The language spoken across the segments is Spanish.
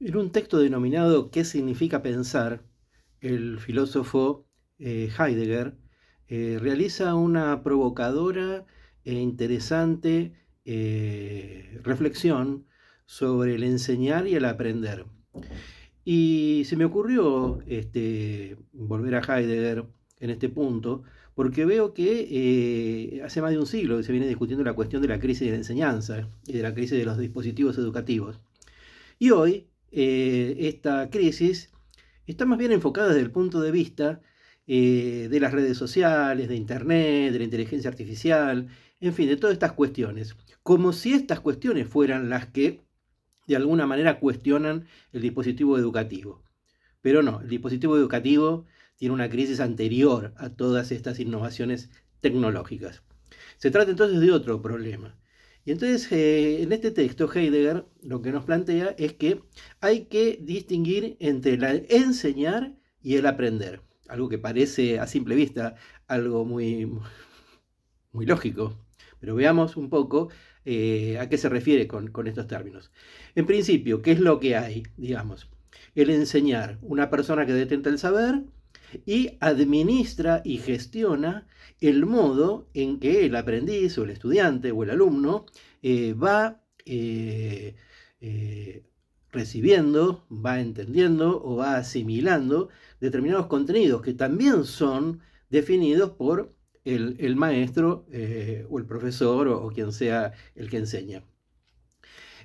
En un texto denominado ¿Qué significa pensar?, el filósofo eh, Heidegger eh, realiza una provocadora e interesante eh, reflexión sobre el enseñar y el aprender. Y se me ocurrió este, volver a Heidegger en este punto, porque veo que hace más de un siglo se viene discutiendo la cuestión de la crisis de la enseñanza y de la crisis de los dispositivos educativos. Y hoy eh, esta crisis está más bien enfocada desde el punto de vista eh, de las redes sociales, de Internet, de la inteligencia artificial, en fin, de todas estas cuestiones. Como si estas cuestiones fueran las que de alguna manera cuestionan el dispositivo educativo. Pero no, el dispositivo educativo tiene una crisis anterior a todas estas innovaciones tecnológicas. Se trata entonces de otro problema, y entonces eh, en este texto Heidegger lo que nos plantea es que hay que distinguir entre el enseñar y el aprender. Algo que parece a simple vista algo muy, muy lógico. Pero veamos un poco eh, a qué se refiere con, con estos términos. En principio, ¿qué es lo que hay? Digamos, el enseñar. Una persona que detenta el saber y administra y gestiona el modo en que el aprendiz o el estudiante o el alumno eh, va eh, eh, recibiendo, va entendiendo o va asimilando determinados contenidos que también son definidos por el, maestro o el profesor o quien sea el que enseña.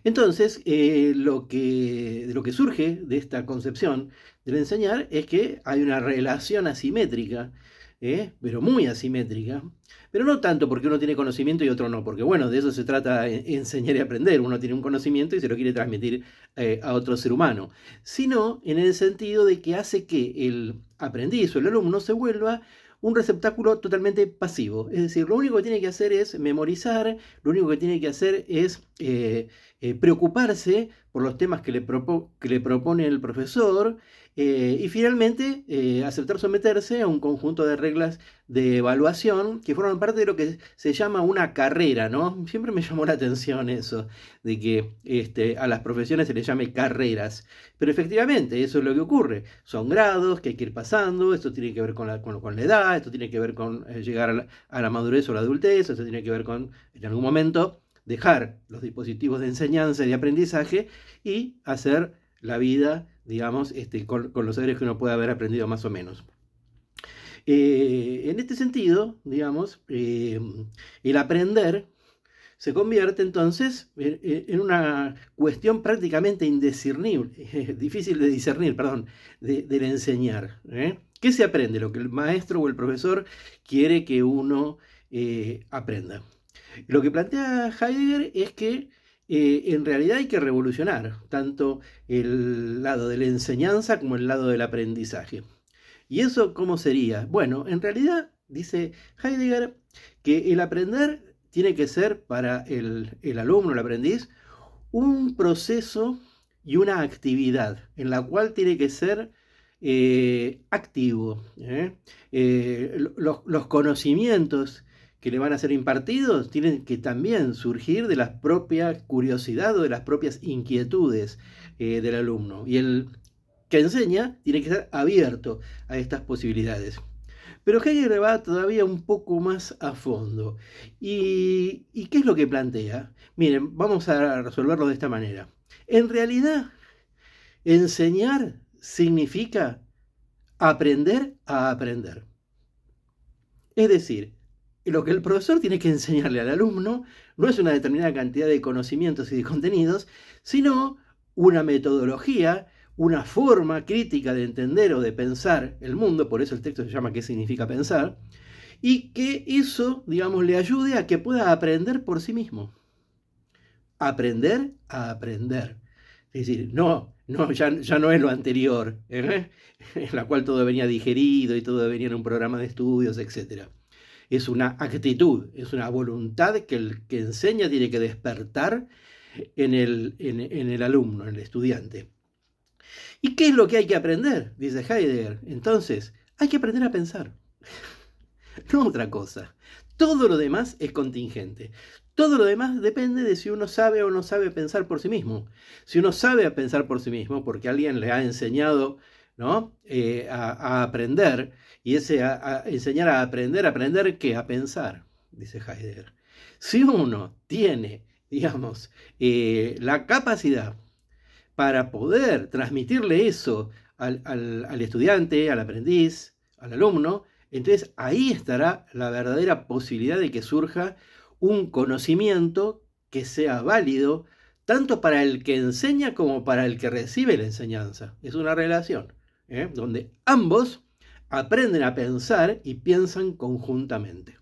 Entonces, eh, lo, que, lo que surge de esta concepción del enseñar es que hay una relación asimétrica, ¿eh? pero muy asimétrica, pero no tanto porque uno tiene conocimiento y otro no, porque bueno, de eso se trata eh, enseñar y aprender, uno tiene un conocimiento y se lo quiere transmitir a otro ser humano, sino en el sentido de que hace que el aprendiz o el alumno se vuelva un receptáculo totalmente pasivo. Es decir, lo único que tiene que hacer es memorizar, lo único que tiene que hacer es eh, preocuparse por los temas que le, que le propone el profesor eh, y finalmente eh, aceptar someterse a un conjunto de reglas de evaluación que forman parte de lo que se llama una carrera, ¿no? Siempre me llamó la atención eso, de que este, a las profesiones se les llame carreras, pero efectivamente eso es lo que ocurre, son grados que hay que ir pasando, esto tiene que ver con la, la edad, esto tiene que ver con llegar a la, a la madurez o la adultez, esto tiene que ver con, en algún momento, dejar los dispositivos de enseñanza y de aprendizaje y hacer la vida, digamos, este, con, los seres que uno puede haber aprendido más o menos. Eh, en este sentido, digamos, eh, el aprender se convierte entonces en, una cuestión prácticamente indiscernible, difícil de discernir, perdón, del de enseñar. ¿eh? ¿Qué se aprende? Lo que el maestro o el profesor quiere que uno aprenda. Lo que plantea Heidegger es que eh, en realidad hay que revolucionar tanto el lado de la enseñanza como el lado del aprendizaje. ¿Y eso cómo sería? Bueno, en realidad dice Heidegger que el aprender tiene que ser para el, alumno, el aprendiz, un proceso y una actividad en la cual tiene que ser eh, activo. ¿eh? los conocimientos que le van a ser impartidos tienen que también surgir de la propia curiosidad o de las propias inquietudes eh, del alumno. Y el que enseña tiene que estar abierto a estas posibilidades. Pero Hegel va todavía un poco más a fondo. ¿Y, ¿Y qué es lo que plantea? Miren, vamos a resolverlo de esta manera. En realidad, enseñar significa aprender a aprender. Es decir, lo que el profesor tiene que enseñarle al alumno no es una determinada cantidad de conocimientos y de contenidos, sino una metodología, una forma crítica de entender o de pensar el mundo, por eso el texto se llama ¿Qué significa pensar? Y que eso, digamos, le ayude a que pueda aprender por sí mismo. Aprender a aprender. Es decir, no, no, ya, no es lo anterior, ¿eh? en la cual todo venía digerido y todo venía en un programa de estudios, etcétera es una actitud, es una voluntad que el que enseña tiene que despertar en el, alumno, en el estudiante. ¿Y qué es lo que hay que aprender? Dice Heidegger. Entonces, hay que aprender a pensar. No otra cosa. Todo lo demás es contingente. Todo lo demás depende de si uno sabe o no sabe pensar por sí mismo. Si uno sabe pensar por sí mismo, porque alguien le ha enseñado ¿no? Eh, a, aprender, y ese a, a enseñar a aprender, aprender qué, a pensar, dice Heidegger. Si uno tiene, digamos, eh, la capacidad para poder transmitirle eso al estudiante, al aprendiz, al alumno, entonces ahí estará la verdadera posibilidad de que surja un conocimiento que sea válido tanto para el que enseña como para el que recibe la enseñanza. Es una relación. ¿eh? donde ambos aprenden a pensar y piensan conjuntamente.